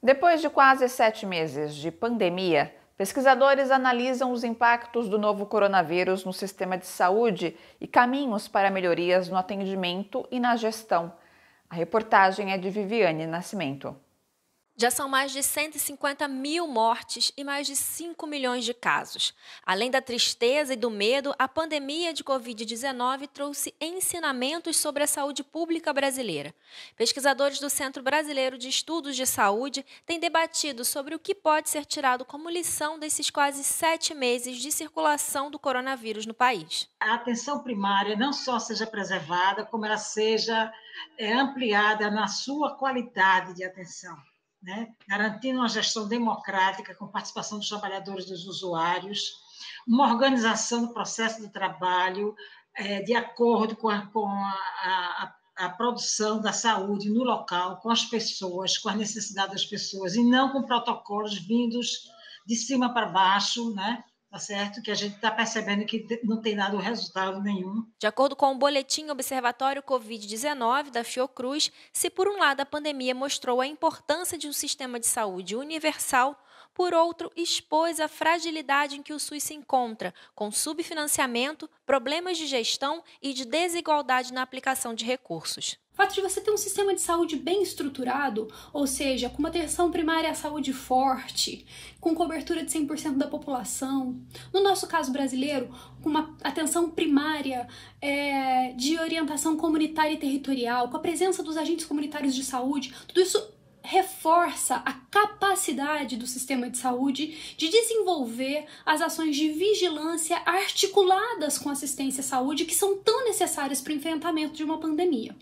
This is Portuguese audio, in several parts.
Depois de quase sete meses de pandemia, pesquisadores analisam os impactos do novo coronavírus no sistema de saúde e caminhos para melhorias no atendimento e na gestão. A reportagem é de Viviane Nascimento. Já são mais de 150 mil mortes e mais de 5 milhões de casos. Além da tristeza e do medo, a pandemia de Covid-19 trouxe ensinamentos sobre a saúde pública brasileira. Pesquisadores do Centro Brasileiro de Estudos de Saúde têm debatido sobre o que pode ser tirado como lição desses quase sete meses de circulação do coronavírus no país. A atenção primária não só seja preservada, como ela seja é, ampliada na sua qualidade de atenção né? garantindo uma gestão democrática com participação dos trabalhadores e dos usuários, uma organização do processo de trabalho é, de acordo com, a, com a, a, a, produção da saúde no local, com as pessoas, com as necessidades das pessoas, e não com protocolos vindos de cima para baixo, né? tá certo? Que a gente está percebendo que não tem dado resultado nenhum. De acordo com o boletim Observatório Covid-19 da Fiocruz, se por um lado a pandemia mostrou a importância de um sistema de saúde universal, por outro, expôs a fragilidade em que o SUS se encontra, com subfinanciamento, problemas de gestão e de desigualdade na aplicação de recursos fato de você ter um sistema de saúde bem estruturado, ou seja, com uma atenção primária à saúde forte, com cobertura de 100% da população, no nosso caso brasileiro, com uma atenção primária é, de orientação comunitária e territorial, com a presença dos agentes comunitários de saúde, tudo isso reforça a capacidade do sistema de saúde de desenvolver as ações de vigilância articuladas com assistência à saúde que são tão necessárias para o enfrentamento de uma pandemia.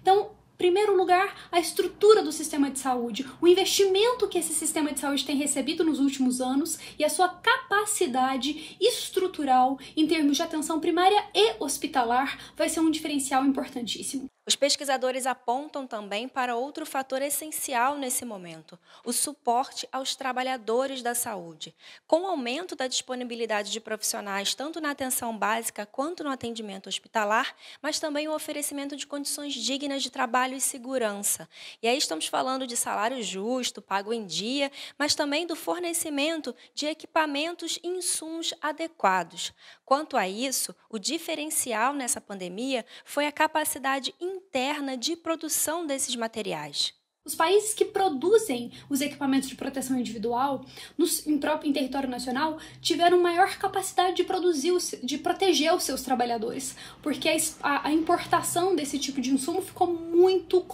Então, primeiro lugar, a estrutura do sistema de saúde, o investimento que esse sistema de saúde tem recebido nos últimos anos e a sua capacidade estrutural em termos de atenção primária e hospitalar vai ser um diferencial importantíssimo. Os pesquisadores apontam também para outro fator essencial nesse momento: o suporte aos trabalhadores da saúde. Com o aumento da disponibilidade de profissionais, tanto na atenção básica quanto no atendimento hospitalar, mas também o oferecimento de condições dignas de trabalho e segurança. E aí estamos falando de salário justo, pago em dia, mas também do fornecimento de equipamentos e insumos adequados. Quanto a isso, o diferencial nessa pandemia foi a capacidade interna de produção desses materiais. Os países que produzem os equipamentos de proteção individual no em próprio em território nacional tiveram maior capacidade de produzir, os, de proteger os seus trabalhadores, porque a, a, importação desse tipo de insumo ficou muito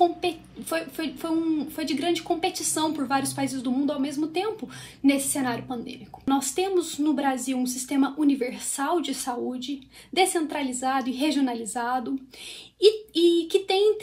foi, foi, foi, um, foi de grande competição por vários países do mundo ao mesmo tempo nesse cenário pandêmico. Nós temos no Brasil um sistema universal de saúde, descentralizado e regionalizado, e, e que tem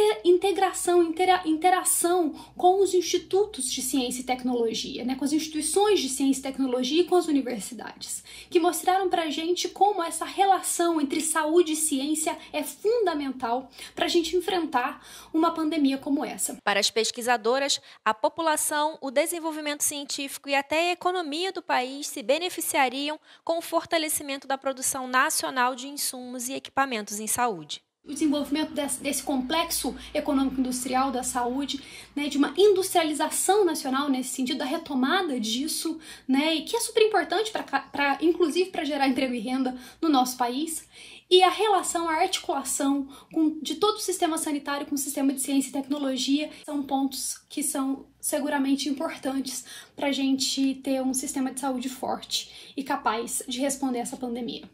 cooperação, intera interação com os institutos de ciência e tecnologia, né, com as instituições de ciência e tecnologia e com as universidades, que mostraram para a gente como essa relação entre saúde e ciência é fundamental para a gente enfrentar uma pandemia como essa. Para as pesquisadoras, a população, o desenvolvimento científico e até a economia do país se beneficiariam com o fortalecimento da produção nacional de insumos e equipamentos em saúde o desenvolvimento desse, desse complexo econômico-industrial da saúde, né, de uma industrialização nacional nesse sentido, da retomada disso, né, e que é super importante, para inclusive para gerar emprego e renda no nosso país, e a relação, a articulação com, de todo o sistema sanitário com o sistema de ciência e tecnologia, são pontos que são seguramente importantes para a gente ter um sistema de saúde forte e capaz de responder essa pandemia.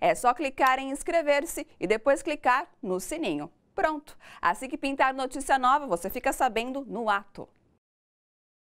É só clicar em inscrever-se e depois clicar no sininho. Pronto! Assim que pintar notícia nova, você fica sabendo no ato.